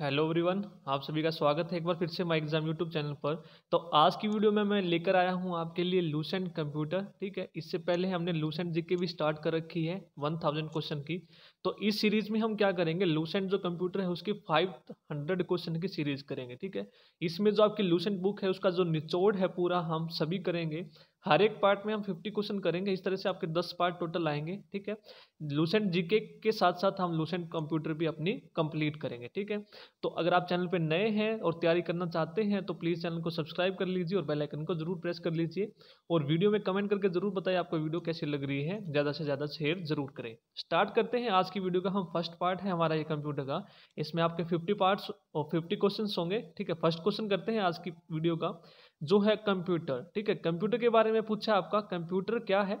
hello everyone आप सभी का स्वागत है एक बार फिर से माई एग्जाम यूट्यूब चैनल पर तो आज की वीडियो में मैं लेकर आया हूँ आपके लिए लूसेंट कंप्यूटर ठीक है इससे पहले हमने लूसेंट जी के भी स्टार्ट कर रखी है वन थाउजेंड क्वेश्चन की तो इस सीरीज में हम क्या करेंगे लूसेंट जो कंप्यूटर है उसकी फाइव हंड्रेड क्वेश्चन की सीरीज करेंगे ठीक है इसमें जो आपकी लूसेंट बुक है उसका जो निचोड़ है पूरा हम सभी करेंगे हर एक पार्ट में हम फिफ्टी क्वेश्चन करेंगे इस तरह से आपके दस पार्ट टोटल आएंगे ठीक है लूसेंट जीके के साथ साथ हम लूसेंट कंप्यूटर भी अपनी कंप्लीट करेंगे ठीक है तो अगर आप चैनल पर नए हैं और तैयारी करना चाहते हैं तो प्लीज़ चैनल को सब्सक्राइब कर लीजिए और बेलाइकन को जरूर प्रेस कर लीजिए और वीडियो में कमेंट करके जरूर बताइए आपको वीडियो कैसी लग रही है ज़्यादा से ज़्यादा शेयर जरूर करें स्टार्ट करते हैं आज की वीडियो का हम फर्स्ट पार्ट है हमारा ये कंप्यूटर का इसमें आपके फिफ्टी पार्ट्स और फिफ्टी क्वेश्चन होंगे ठीक है फर्स्ट क्वेश्चन करते हैं आज की वीडियो का जो है कंप्यूटर ठीक है कंप्यूटर के बारे में पूछा आपका कंप्यूटर क्या है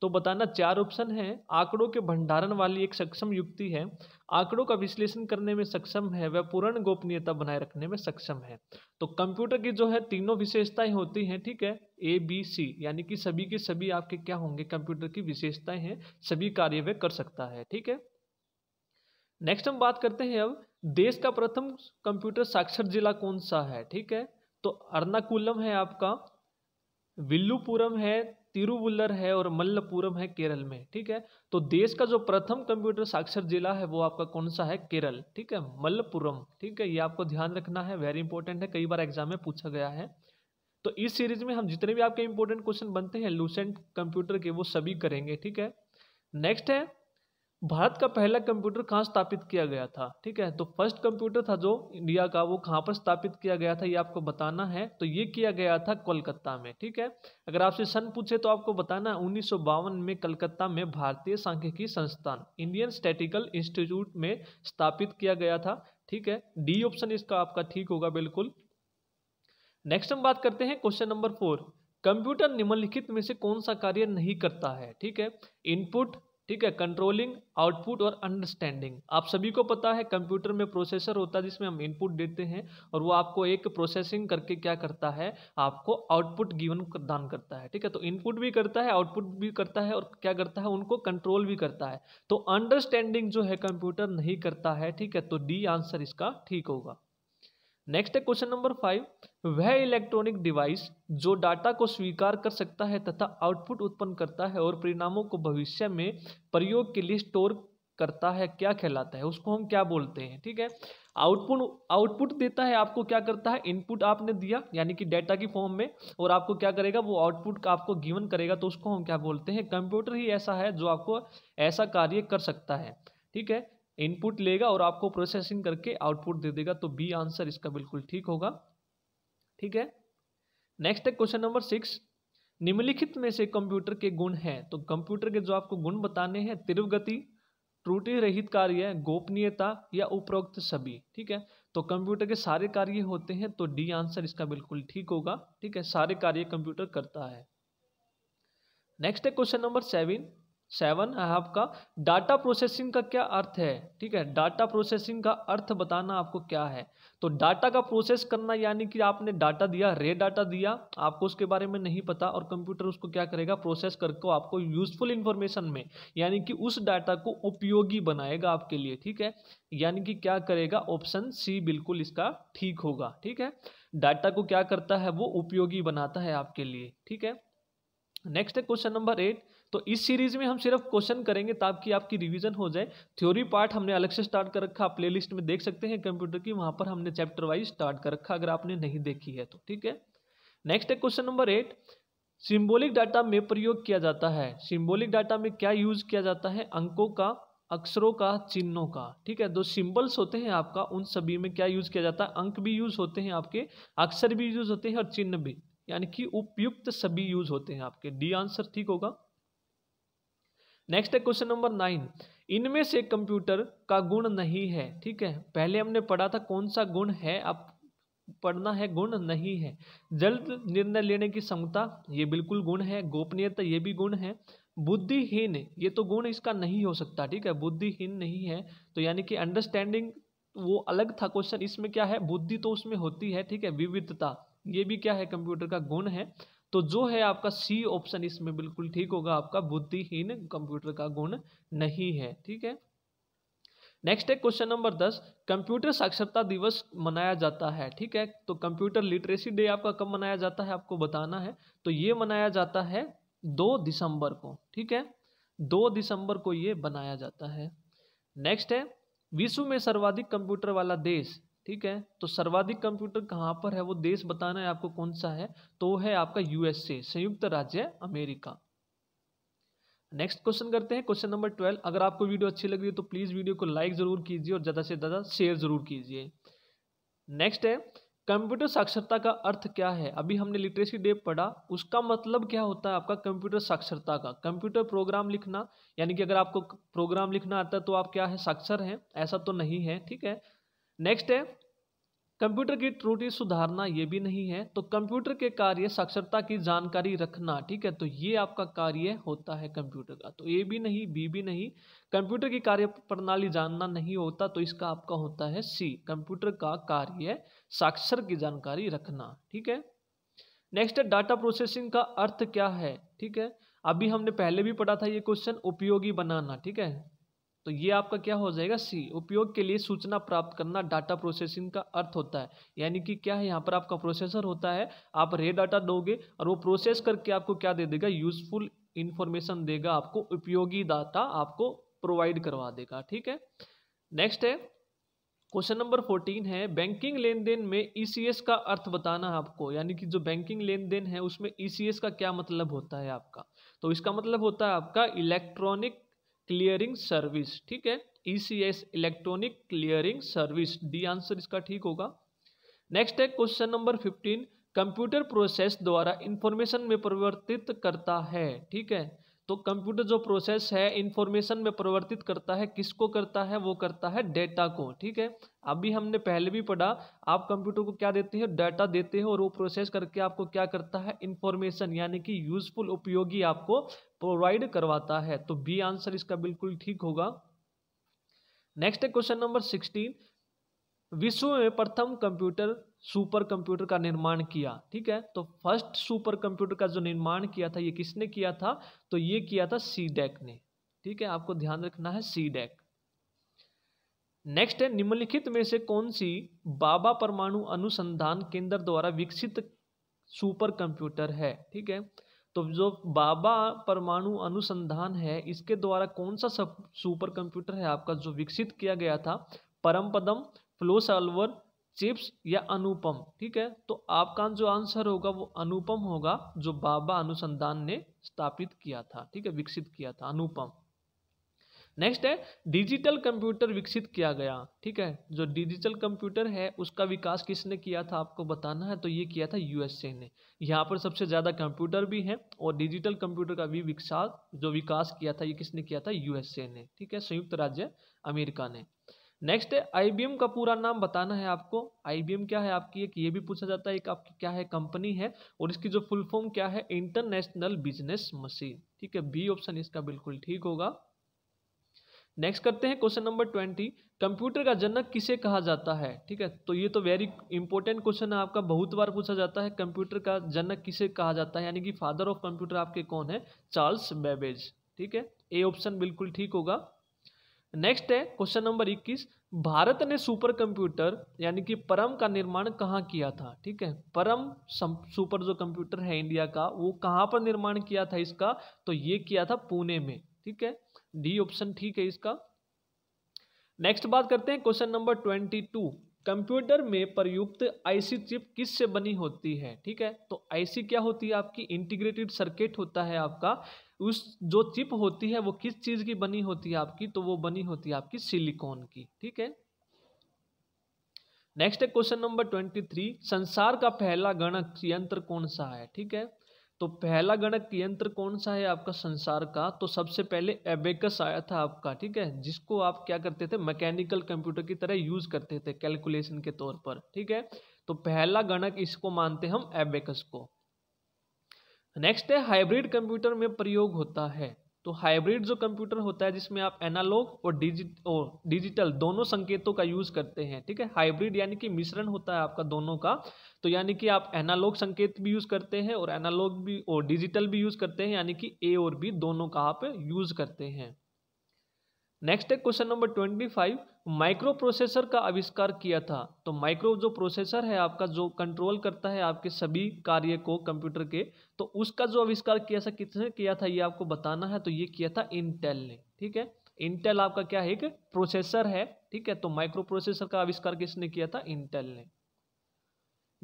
तो बताना चार ऑप्शन है आंकड़ों के भंडारण वाली एक सक्षम युक्ति है आंकड़ों का विश्लेषण करने में सक्षम है वह पूर्ण गोपनीयता बनाए रखने में सक्षम है तो कंप्यूटर की जो है तीनों विशेषताएं होती हैं ठीक है ए बी सी यानी कि सभी के सभी आपके क्या होंगे कंप्यूटर की विशेषताएं हैं सभी कार्य वह कर सकता है ठीक है नेक्स्ट हम बात करते हैं अब देश का प्रथम कंप्यूटर साक्षर जिला कौन सा है ठीक है तो अर्नाकुलम है आपका विल्लुपुरम है तिरुवुल्लर है और मल्लपुरम है केरल में ठीक है तो देश का जो प्रथम कंप्यूटर साक्षर जिला है वो आपका कौन सा है केरल ठीक है मल्लपुरम ठीक है ये आपको ध्यान रखना है वेरी इंपॉर्टेंट है कई बार एग्जाम में पूछा गया है तो इस सीरीज में हम जितने भी आपके इंपॉर्टेंट क्वेश्चन बनते हैं लूसेंट कंप्यूटर के वो सभी करेंगे ठीक है नेक्स्ट है भारत का पहला कंप्यूटर कहाँ स्थापित किया गया था ठीक है तो फर्स्ट कंप्यूटर था जो इंडिया का वो कहाँ पर स्थापित किया गया था ये आपको बताना है तो ये किया गया था कोलकाता में ठीक है अगर आपसे सन पूछे तो आपको बताना उन्नीस में कलकत्ता में भारतीय सांख्यिकी संस्थान इंडियन स्टेटिकल इंस्टीट्यूट में स्थापित किया गया था ठीक है डी ऑप्शन इसका आपका ठीक होगा बिल्कुल नेक्स्ट हम बात करते हैं क्वेश्चन नंबर फोर कंप्यूटर निम्नलिखित में से कौन सा कार्य नहीं करता है ठीक है इनपुट ठीक है कंट्रोलिंग आउटपुट और अंडरस्टैंडिंग आप सभी को पता है कंप्यूटर में प्रोसेसर होता है जिसमें हम इनपुट देते हैं और वो आपको एक प्रोसेसिंग करके क्या करता है आपको आउटपुट गिवन प्रदान करता है ठीक है तो इनपुट भी करता है आउटपुट भी करता है और क्या करता है उनको कंट्रोल भी करता है तो अंडरस्टैंडिंग जो है कंप्यूटर नहीं करता है ठीक है तो डी आंसर इसका ठीक होगा नेक्स्ट है क्वेश्चन नंबर फाइव वह इलेक्ट्रॉनिक डिवाइस जो डाटा को स्वीकार कर सकता है तथा आउटपुट उत्पन्न करता है और परिणामों को भविष्य में प्रयोग के लिए स्टोर करता है क्या कहलाता है उसको हम क्या बोलते हैं ठीक है आउटपुट आउटपुट देता है आपको क्या करता है इनपुट आपने दिया यानी कि डाटा की फॉर्म में और आपको क्या करेगा वो आउटपुट आपको गिवन करेगा तो उसको हम क्या बोलते हैं कंप्यूटर ही ऐसा है जो आपको ऐसा कार्य कर सकता है ठीक है इनपुट लेगा और आपको प्रोसेसिंग करके आउटपुट दे देगा तो बी आंसर इसका बिल्कुल ठीक होगा ठीक है नेक्स्ट है क्वेश्चन नंबर सिक्स निम्नलिखित में से कंप्यूटर के गुण हैं तो कंप्यूटर के जो आपको गुण बताने हैं तीव्र गति त्रुटि रहित कार्य गोपनीयता या उपरोक्त सभी ठीक है तो कंप्यूटर के सारे कार्य होते हैं तो डी आंसर इसका बिल्कुल ठीक होगा ठीक है सारे कार्य कंप्यूटर करता है नेक्स्ट है क्वेश्चन नंबर सेवन सेवन है आपका डाटा प्रोसेसिंग का क्या अर्थ है ठीक है डाटा प्रोसेसिंग का अर्थ बताना आपको क्या है तो डाटा का प्रोसेस करना यानी कि आपने डाटा दिया रे डाटा दिया आपको उसके बारे में नहीं पता और कंप्यूटर उसको क्या करेगा प्रोसेस करके आपको यूजफुल इंफॉर्मेशन में यानी कि उस डाटा को उपयोगी बनाएगा आपके लिए ठीक है यानी कि क्या करेगा ऑप्शन सी बिल्कुल इसका ठीक होगा ठीक है डाटा को क्या करता है वो उपयोगी बनाता है आपके लिए ठीक है नेक्स्ट है क्वेश्चन नंबर एट तो इस सीरीज में हम सिर्फ क्वेश्चन करेंगे ताकि आपकी रिवीजन हो जाए थ्योरी पार्ट हमने अलग से स्टार्ट कर रखा प्ले लिस्ट में देख सकते हैं कंप्यूटर की वहाँ पर हमने चैप्टर वाइज स्टार्ट कर रखा अगर आपने नहीं देखी है तो ठीक है नेक्स्ट है question number eight symbolic data में प्रयोग किया जाता है सिम्बोलिक डाटा में क्या यूज किया जाता है अंकों का अक्षरों का चिन्हों का ठीक है दो सिंबल्स होते हैं आपका उन सभी में क्या यूज किया जाता है अंक भी यूज होते हैं आपके अक्षर भी यूज होते हैं और चिन्ह भी यानी कि उपयुक्त सभी यूज होते हैं आपके डी आंसर ठीक होगा नेक्स्ट है क्वेश्चन नंबर नाइन इनमें से कंप्यूटर का गुण नहीं है ठीक है पहले हमने पढ़ा था कौन सा गुण है आप पढ़ना है गुण नहीं है जल्द निर्णय लेने की क्षमता ये बिल्कुल गुण है गोपनीयता ये भी गुण है बुद्धिहीन ये तो गुण इसका नहीं हो सकता ठीक है बुद्धिहीन नहीं है तो यानी कि अंडरस्टैंडिंग वो अलग था क्वेश्चन इसमें क्या है बुद्धि तो उसमें होती है ठीक है विविधता ये भी क्या है कंप्यूटर का गुण है तो जो है आपका सी ऑप्शन इसमें बिल्कुल ठीक होगा आपका बुद्धिहीन कंप्यूटर का गुण नहीं है ठीक है नेक्स्ट है क्वेश्चन नंबर दस कंप्यूटर साक्षरता दिवस मनाया जाता है ठीक है तो कंप्यूटर लिटरेसी डे आपका कब मनाया जाता है आपको बताना है तो ये मनाया जाता है दो दिसंबर को ठीक है दो दिसंबर को ये बनाया जाता है नेक्स्ट है विश्व में सर्वाधिक कंप्यूटर वाला देश ठीक है तो सर्वाधिक कंप्यूटर कहाँ पर है वो देश बताना है आपको कौन सा है तो है आपका यूएसए संयुक्त राज्य अमेरिका नेक्स्ट क्वेश्चन करते हैं क्वेश्चन नंबर ट्वेल्व अगर आपको वीडियो अच्छी लग रही है तो प्लीज़ वीडियो को लाइक ज़रूर कीजिए और ज़्यादा से ज़्यादा शेयर ज़रूर कीजिए नेक्स्ट है कंप्यूटर साक्षरता का अर्थ क्या है अभी हमने लिटरेसी डे पढ़ा उसका मतलब क्या होता है आपका कंप्यूटर साक्षरता का कंप्यूटर प्रोग्राम लिखना यानी कि अगर आपको प्रोग्राम लिखना आता है तो आप क्या है साक्षर हैं ऐसा तो नहीं है ठीक है नेक्स्ट है कंप्यूटर की त्रुटि सुधारना ये भी नहीं है तो कंप्यूटर के कार्य साक्षरता की जानकारी रखना ठीक है तो ये आपका कार्य होता है कंप्यूटर का तो ए भी नहीं बी भी नहीं कंप्यूटर की कार्य प्रणाली जानना नहीं होता तो इसका आपका होता है सी कंप्यूटर का कार्य साक्षर की जानकारी रखना ठीक है नेक्स्ट है डाटा प्रोसेसिंग का अर्थ क्या है ठीक है अभी हमने पहले भी पढ़ा था ये क्वेश्चन उपयोगी बनाना ठीक है तो ये आपका क्या हो जाएगा सी उपयोग के लिए सूचना प्राप्त करना डाटा प्रोसेसिंग का अर्थ होता है यानी कि क्या है यहाँ पर आपका प्रोसेसर होता है आप रे डाटा दोगे और वो प्रोसेस करके आपको क्या दे देगा यूजफुल इंफॉर्मेशन देगा आपको उपयोगी डाटा आपको प्रोवाइड करवा देगा ठीक है नेक्स्ट है क्वेश्चन नंबर फोर्टीन है बैंकिंग लेन देन में ई का अर्थ बताना है आपको यानी कि जो बैंकिंग लेन देन है उसमें ई का क्या मतलब होता है आपका तो इसका मतलब होता है आपका इलेक्ट्रॉनिक क्लियरिंग सर्विस ठीक है E C S electronic clearing service D answer इसका ठीक होगा नेक्स्ट है question number fifteen computer process द्वारा इंफॉर्मेशन में परिवर्तित करता है ठीक है तो कंप्यूटर जो प्रोसेस है इंफॉर्मेशन में परिवर्तित करता है किसको करता है वो करता है डेटा को ठीक है अभी हमने पहले भी पढ़ा आप कंप्यूटर को क्या देते हो डेटा देते हो और वो प्रोसेस करके आपको क्या करता है इंफॉर्मेशन यानी कि यूजफुल उपयोगी आपको प्रोवाइड तो करवाता है तो बी आंसर इसका बिल्कुल ठीक होगा नेक्स्ट है क्वेश्चन नंबर सिक्सटीन विश्व में प्रथम कंप्यूटर सुपर कंप्यूटर का निर्माण किया ठीक है तो फर्स्ट सुपर कंप्यूटर का जो निर्माण किया था ये किसने किया था तो ये किया था सी डेक e ने ठीक है आपको ध्यान रखना है सी डेक नेक्स्ट है निम्नलिखित में से कौन सी बाबा परमाणु अनुसंधान केंद्र द्वारा विकसित सुपर कंप्यूटर है ठीक है तो जो बाबा परमाणु अनुसंधान है इसके द्वारा कौन सा सब सुपर कंप्यूटर है आपका जो विकसित किया गया था परम पदम फ्लो सॉल्वर चिप्स या अनुपम ठीक है तो आपका जो आंसर होगा वो अनुपम होगा जो बाबा अनुसंधान ने स्थापित किया था ठीक है विकसित किया था अनुपम नेक्स्ट है डिजिटल कंप्यूटर विकसित किया गया ठीक है जो डिजिटल कंप्यूटर है उसका विकास किसने किया था आपको बताना है तो ये किया था यूएसए ने यहाँ पर सबसे ज़्यादा कंप्यूटर भी हैं और डिजिटल कंप्यूटर का भी विकास जो विकास किया था ये किसने किया था यूएसए ने ठीक है संयुक्त राज्य अमेरिका ने नेक्स्ट है आईबीएम का पूरा नाम बताना है आपको आईबीएम क्या है आपकी एक ये भी पूछा जाता है एक आपकी क्या है कंपनी है और इसकी जो फुल फॉर्म क्या है इंटरनेशनल बिजनेस मशीन ठीक है बी ऑप्शन इसका बिल्कुल ठीक होगा नेक्स्ट करते हैं क्वेश्चन नंबर ट्वेंटी कंप्यूटर का जनक किसे कहा जाता है ठीक है तो ये तो वेरी इंपॉर्टेंट क्वेश्चन है आपका बहुत बार पूछा जाता है कंप्यूटर का जनक किसे कहा जाता है यानी कि फादर ऑफ कंप्यूटर आपके कौन है चार्ल्स बेबेज ठीक है ए ऑप्शन बिल्कुल ठीक होगा नेक्स्ट है क्वेश्चन नंबर इक्कीस भारत ने सुपर कंप्यूटर यानी कि परम का निर्माण कहाँ किया था ठीक है परम सुपर जो कंप्यूटर है इंडिया का वो कहाँ पर निर्माण किया था इसका तो ये किया था पुणे में ठीक है डी ऑप्शन ठीक है इसका नेक्स्ट बात करते हैं question number twenty two computer में प्रयुक्त आईसी चिप किस से बनी होती है ठीक है तो आईसी क्या होती है आपकी इंटीग्रेटेड सर्किट होता है आपका उस जो चिप होती है वो किस चीज़ की बनी होती है आपकी तो वो बनी होती है आपकी सिलिकॉन की ठीक है नेक्स्ट है क्वेश्चन नंबर ट्वेंटी थ्री संसार का पहला गणक यंत्र कौन सा है ठीक है तो पहला गणक यंत्र कौन सा है आपका संसार का तो सबसे पहले एबेकस आया था आपका ठीक है जिसको आप क्या करते थे मैकेनिकल कंप्यूटर की तरह यूज़ करते थे कैलकुलेशन के तौर पर ठीक है तो पहला गणक इसको मानते हम एबेकस को नेक्स्ट है हाइब्रिड कंप्यूटर में प्रयोग होता है तो हाइब्रिड जो कंप्यूटर होता है जिसमें आप एनालॉग और डिजिट और डिजिटल दोनों संकेतों का यूज़ करते हैं ठीक है हाइब्रिड यानी कि मिश्रण होता है आपका दोनों का तो यानी कि आप एनालॉग संकेत भी यूज़ करते हैं और एनालॉग भी और डिजिटल भी यूज़ करते हैं यानी कि ए और बी दोनों का आप यूज़ करते हैं नेक्स्ट है question number twenty five microprocessor का आविष्कार किया था तो माइक्रो जो प्रोसेसर है आपका जो कंट्रोल करता है आपके सभी कार्य को कंप्यूटर के तो उसका जो आविष्कार किया था किसने किया था ये आपको बताना है तो ये किया था इंटेल ने ठीक है इंटेल आपका क्या है एक प्रोसेसर है ठीक है तो माइक्रो प्रोसेसर का आविष्कार किसने किया था इंटेल ने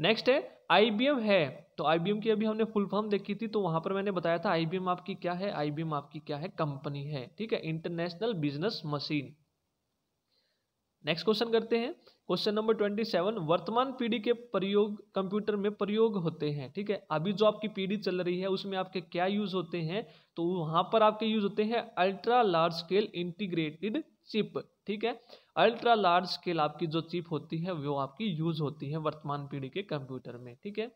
नेक्स्ट है आईबीएम है तो आईबीएम की अभी हमने फुल फॉर्म देखी थी तो वहां पर मैंने बताया था आईबीएम आपकी क्या है आईबीएम आपकी क्या है कंपनी है ठीक है international business machine next question करते हैं क्वेश्चन नंबर ट्वेंटी सेवन वर्तमान पीढ़ी के प्रयोग कंप्यूटर में प्रयोग होते हैं ठीक है अभी जो आपकी पीढ़ी चल रही है उसमें आपके क्या यूज होते हैं तो वहां पर आपके यूज होते हैं ultra large scale integrated chip ठीक है अल्ट्रा लार्ज स्केल आपकी जो चिप होती है वो आपकी यूज होती है वर्तमान पीढ़ी के कंप्यूटर में ठीक है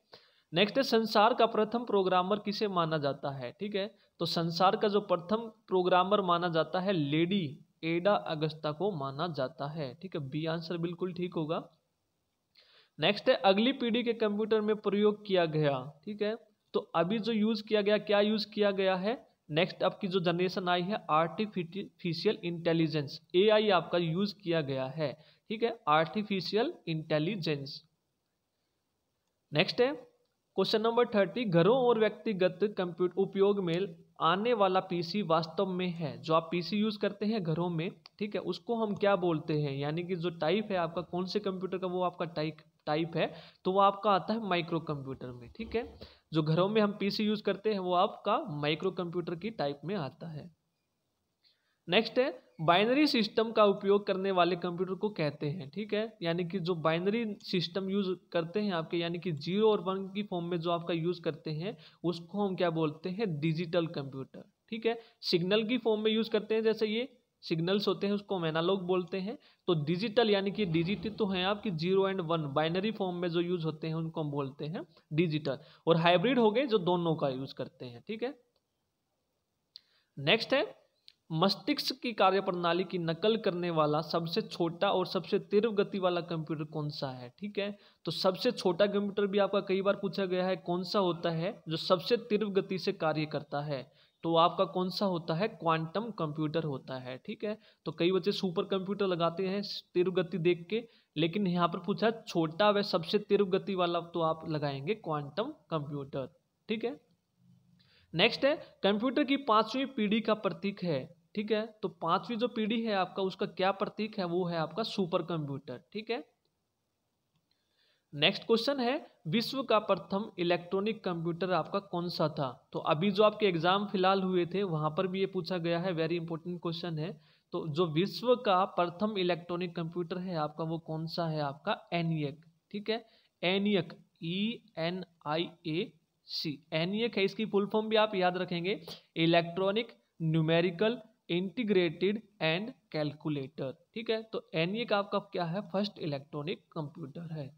नेक्स्ट है संसार का प्रथम प्रोग्रामर किसे माना जाता है ठीक है तो संसार का जो प्रथम प्रोग्रामर माना जाता है लेडी एडा अगस्ता को माना जाता है ठीक है बी आंसर बिल्कुल ठीक होगा नेक्स्ट है अगली पीढ़ी के कंप्यूटर में प्रयोग किया गया ठीक है तो अभी जो यूज किया गया क्या यूज किया गया है नेक्स्ट आपकी जो जनरेशन आई है आर्टिफिशियल इंटेलिजेंस एआई आपका यूज किया गया है ठीक है आर्टिफिशियल इंटेलिजेंस नेक्स्ट है क्वेश्चन नंबर थर्टी घरों और व्यक्तिगत कंप्यूटर उपयोग में आने वाला पीसी वास्तव में है जो आप पीसी यूज़ करते हैं घरों में ठीक है उसको हम क्या बोलते हैं यानी कि जो टाइप है आपका कौन से कंप्यूटर का वो आपका टाइप टाइप है तो वो आपका आता है माइक्रो कंप्यूटर में ठीक है जो घरों में हम पीसी यूज़ करते हैं वो आपका माइक्रो कंप्यूटर की टाइप में आता है नेक्स्ट है बाइनरी सिस्टम का उपयोग करने वाले कंप्यूटर को कहते हैं ठीक है यानी कि जो बाइनरी सिस्टम यूज़ करते हैं आपके यानी कि जीरो और वन की फॉर्म में जो आपका यूज़ करते हैं उसको हम क्या बोलते हैं डिजिटल कंप्यूटर ठीक है सिग्नल की फॉर्म में यूज़ करते हैं जैसे ये सिग्नल्स होते हैं उसको मैनालॉग बोलते हैं तो डिजिटल यानी कि डिजिटल तो हैं आपकी zero and one binary form में जो यूज़ होते हैं उनको हम बोलते हैं डिजिटल और हाइब्रिड हो गए जो दोनों का यूज़ करते हैं ठीक है नेक्स्ट है मस्तिष्क की कार्यप्रणाली की नकल करने वाला सबसे छोटा और सबसे तीव्र गति वाला कंप्यूटर कौन सा है ठीक है तो सबसे छोटा कंप्यूटर भी आपका कई बार पूछा गया है कौन सा होता है जो सबसे तीव्र गति से कार्य करता है तो आपका कौन सा होता है क्वांटम कंप्यूटर होता है ठीक है तो कई बच्चे सुपर कंप्यूटर लगाते हैं तिरुगति गति देख के लेकिन यहाँ पर पूछा छोटा व सबसे तिरुगति गति वाला तो आप लगाएंगे क्वांटम कंप्यूटर ठीक है नेक्स्ट है कंप्यूटर की पांचवी पीढ़ी का प्रतीक है ठीक है तो पांचवी जो पीढ़ी है आपका उसका क्या प्रतीक है वो है आपका सुपर कंप्यूटर ठीक है नेक्स्ट क्वेश्चन है विश्व का प्रथम इलेक्ट्रॉनिक कंप्यूटर आपका कौन सा था तो अभी जो आपके एग्जाम फिलहाल हुए थे वहां पर भी ये पूछा गया है वेरी इंपॉर्टेंट क्वेश्चन है तो जो विश्व का प्रथम इलेक्ट्रॉनिक कंप्यूटर है आपका वो कौन सा है आपका एनियक ठीक है ENIAC E N I A C ENIAC है इसकी फुल फॉर्म भी आप याद रखेंगे electronic numerical integrated and calculator ठीक है तो एनियक आपका क्या है फर्स्ट इलेक्ट्रॉनिक कंप्यूटर है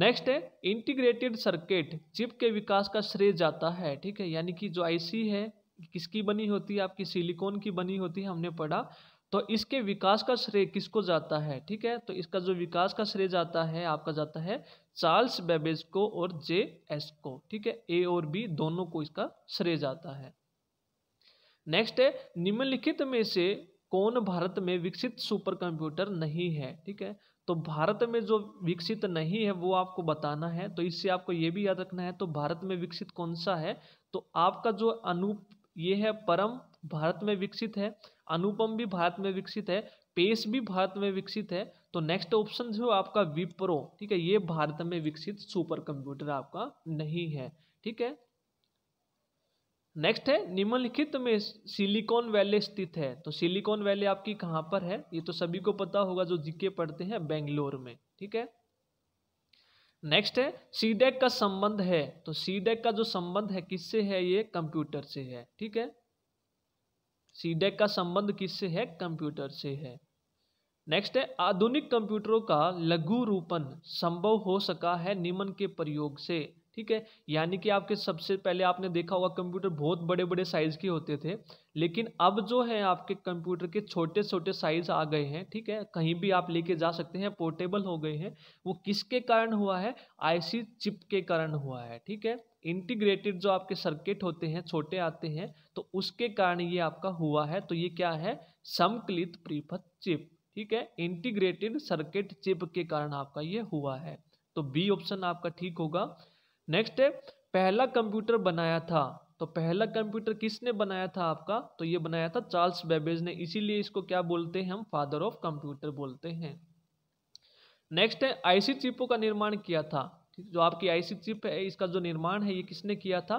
नेक्स्ट है इंटीग्रेटेड सर्किट चिप के विकास का श्रेय जाता है ठीक है यानी कि जो आईसी है किसकी बनी होती है आपकी सिलिकॉन की बनी होती है हमने पढ़ा तो इसके विकास का श्रेय किसको जाता है ठीक है तो इसका जो विकास का श्रेय जाता है आपका जाता है चार्ल्स बेबेज को और जे एस को ठीक है ए और बी दोनों को इसका श्रेय जाता है नेक्स्ट है निम्नलिखित में से कौन भारत में विकसित सुपर कंप्यूटर नहीं है ठीक है तो भारत में जो विकसित नहीं है वो आपको बताना है तो इससे आपको ये भी याद रखना है तो भारत में विकसित कौन सा है तो आपका जो अनुप ये है परम भारत में विकसित है अनुपम भी भारत में विकसित है पेश भी भारत में विकसित है तो नेक्स्ट ऑप्शन जो आपका विप्रो ठीक है ये भारत में विकसित सुपर कंप्यूटर आपका नहीं है ठीक है नेक्स्ट है निम्नलिखित में सिलिकॉन वैली स्थित है तो सिलिकॉन वैली आपकी कहां पर है ये तो सभी को पता होगा जो जीके पढ़ते हैं बेंगलोर में ठीक है नेक्स्ट है सीडेक e का संबंध है तो सीडेक e का जो संबंध है किससे है ये कंप्यूटर से है ठीक है सीडेक e का संबंध किससे है कंप्यूटर से है नेक्स्ट है आधुनिक कंप्यूटरों का लघु रूपन संभव हो सका है निम्न के प्रयोग से ठीक है यानी कि आपके सबसे पहले आपने देखा होगा कंप्यूटर बहुत बड़े बड़े साइज़ के होते थे लेकिन अब जो है आपके कंप्यूटर के छोटे छोटे साइज़ आ गए हैं ठीक है कहीं भी आप लेके जा सकते हैं पोर्टेबल हो गए हैं वो किसके कारण हुआ है आईसी चिप के कारण हुआ है ठीक है इंटीग्रेटेड जो आपके सर्किट होते हैं छोटे आते हैं तो उसके कारण ये आपका हुआ है तो ये क्या है समकलित प्रीफत चिप ठीक है इंटीग्रेटेड सर्किट चिप के कारण आपका ये हुआ है तो बी ऑप्शन आपका ठीक होगा नेक्स्ट है पहला कंप्यूटर बनाया था तो पहला कंप्यूटर किसने बनाया था आपका तो ये बनाया था चार्ल्स बेबेज ने इसीलिए इसको क्या बोलते हैं हम फादर ऑफ कंप्यूटर बोलते हैं नेक्स्ट है आईसी चिपों का निर्माण किया था जो आपकी आईसी चिप है इसका जो निर्माण है ये किसने किया था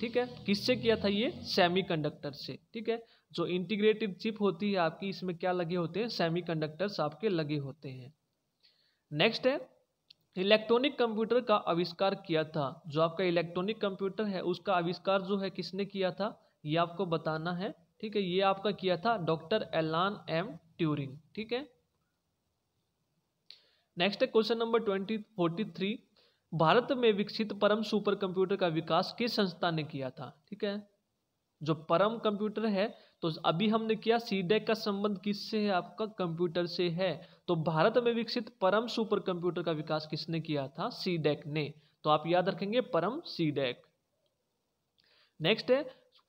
ठीक है किससे किया था ये सेमी से ठीक है जो इंटीग्रेटेड चिप होती है आपकी इसमें क्या लगे होते हैं सेमी आपके लगे होते हैं नेक्स्ट है इलेक्ट्रॉनिक कंप्यूटर का आविष्कार किया था जो आपका इलेक्ट्रॉनिक कंप्यूटर है उसका आविष्कार जो है किसने किया था ये आपको बताना है ठीक है ये आपका किया था डॉक्टर एलान एम ट्यूरिंग ठीक है नेक्स्ट है question number twenty forty three Bharat में विकसित परम सुपर कंप्यूटर का विकास किस संस्था ने किया था ठीक है जो परम कंप्यूटर है तो अभी हमने किया सीडेक e का संबंध किससे है आपका कंप्यूटर से है तो भारत में विकसित परम सुपर कंप्यूटर का विकास किसने किया था सीडेक e ने तो आप याद रखेंगे परम सीडेक नेक्स्ट e है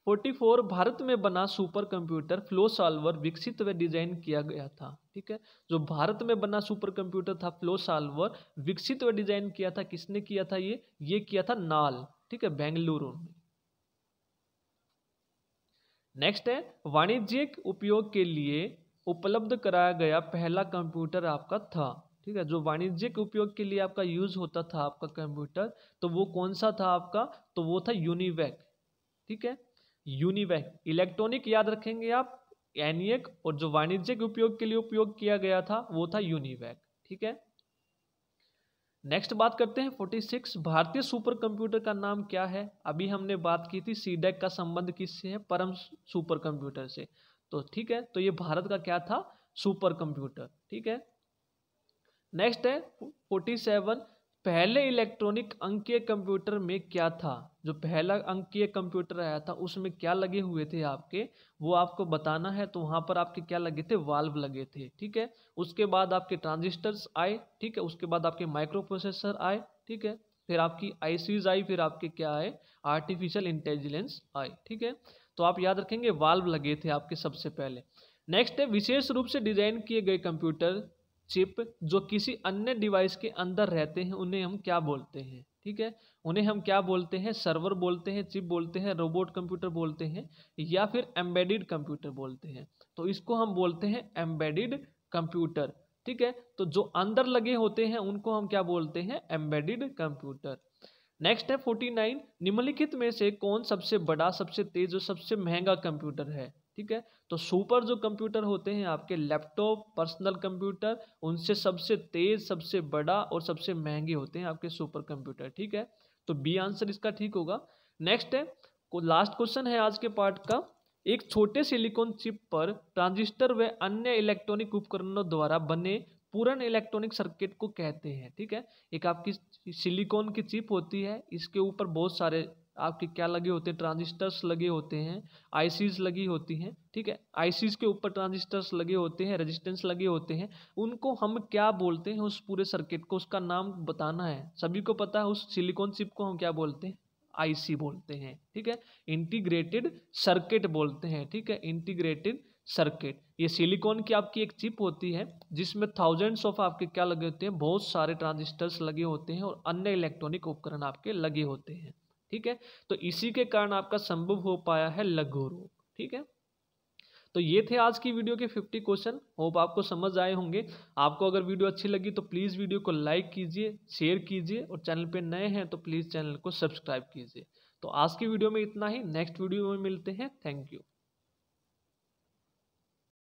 44 भारत में बना सुपर कंप्यूटर फ्लो सॉल्वर विकसित व डिजाइन किया गया था ठीक है जो भारत में बना सुपर कंप्यूटर था फ्लो सॉल्वर विकसित व डिजाइन किया था किसने किया था ये ये किया था नाल ठीक है बेंगलुरु में नेक्स्ट है वाणिज्यिक उपयोग के लिए उपलब्ध कराया गया पहला कंप्यूटर आपका था ठीक है जो वाणिज्यिक उपयोग के लिए आपका यूज होता था आपका कंप्यूटर तो वो कौन सा था आपका तो वो था यूनिवैक ठीक है यूनिवैक इलेक्ट्रॉनिक याद रखेंगे आप एनियक और जो वाणिज्यिक उपयोग के लिए उपयोग किया गया था वो था यूनिवैक ठीक है नेक्स्ट बात करते हैं 46 भारतीय सुपर कंप्यूटर का नाम क्या है अभी हमने बात की थी सीडेक e का संबंध किससे है परम सुपर कंप्यूटर से तो ठीक है तो ये भारत का क्या था सुपर कंप्यूटर ठीक है नेक्स्ट है 47 पहले इलेक्ट्रॉनिक अंकीय कंप्यूटर में क्या था जो पहला अंकीय कंप्यूटर आया था उसमें क्या लगे हुए थे आपके वो आपको बताना है तो वहाँ पर आपके क्या लगे थे वाल्व लगे थे ठीक है उसके बाद आपके ट्रांजिस्टर्स आए ठीक है उसके बाद आपके माइक्रो प्रोसेसर आए ठीक है फिर आपकी आईसीज आई फिर आपके क्या आए आर्टिफिशियल इंटेलिजेंस आए ठीक है तो आप याद रखेंगे वाल्व लगे थे आपके सबसे पहले नेक्स्ट है विशेष रूप से डिजाइन किए गए कंप्यूटर चिप जो किसी अन्य डिवाइस के अंदर रहते हैं उन्हें हम क्या बोलते हैं ठीक है उन्हें हम क्या बोलते हैं सर्वर बोलते हैं चिप बोलते हैं रोबोट कंप्यूटर बोलते हैं या फिर एम्बेडिड कंप्यूटर बोलते हैं तो इसको हम बोलते हैं एम्बेडिड कंप्यूटर ठीक है तो जो अंदर लगे होते हैं उनको हम क्या बोलते हैं एम्बेडिड कंप्यूटर नेक्स्ट है फोर्टी नाइन निम्नलिखित में से कौन सबसे बड़ा सबसे तेज और सबसे महंगा कंप्यूटर है ठीक है तो सुपर जो कंप्यूटर होते हैं आपके लैपटॉप पर्सनल कंप्यूटर उनसे सबसे तेज सबसे बड़ा और सबसे महंगे होते हैं आपके सुपर कंप्यूटर ठीक है तो बी आंसर इसका ठीक होगा नेक्स्ट है लास्ट क्वेश्चन है आज के पार्ट का एक छोटे सिलिकॉन चिप पर ट्रांजिस्टर व अन्य इलेक्ट्रॉनिक उपकरणों द्वारा बने पूर्ण इलेक्ट्रॉनिक सर्किट को कहते हैं ठीक है एक आपकी सिलिकॉन की चिप होती है इसके ऊपर बहुत सारे आपके क्या लगे होते हैं ट्रांजिस्टर्स लगे होते हैं आईसीज लगी होती हैं ठीक है आईसीज के ऊपर ट्रांजिस्टर्स लगे होते हैं रेजिस्टेंस लगे होते हैं उनको हम क्या बोलते हैं उस पूरे सर्किट को उसका नाम बताना है सभी को पता है उस सिलिकॉन चिप को हम क्या बोलते हैं आईसी बोलते हैं ठीक है इंटीग्रेटेड सर्किट बोलते हैं ठीक है इंटीग्रेटेड सर्किट ये सिलिकॉन की आपकी एक चिप होती है जिसमें थाउजेंड्स ऑफ आपके क्या लगे होते हैं बहुत सारे ट्रांजिस्टर्स लगे होते हैं और अन्य इलेक्ट्रॉनिक उपकरण आपके लगे होते हैं ठीक है तो इसी के कारण आपका संभव हो पाया है लघु रोग ठीक है तो ये थे आज की वीडियो के 50 क्वेश्चन होप आपको समझ आए होंगे आपको अगर वीडियो अच्छी लगी तो प्लीज़ वीडियो को लाइक कीजिए शेयर कीजिए और चैनल पे नए हैं तो प्लीज़ चैनल को सब्सक्राइब कीजिए तो आज की वीडियो में इतना ही नेक्स्ट वीडियो में मिलते हैं थैंक यू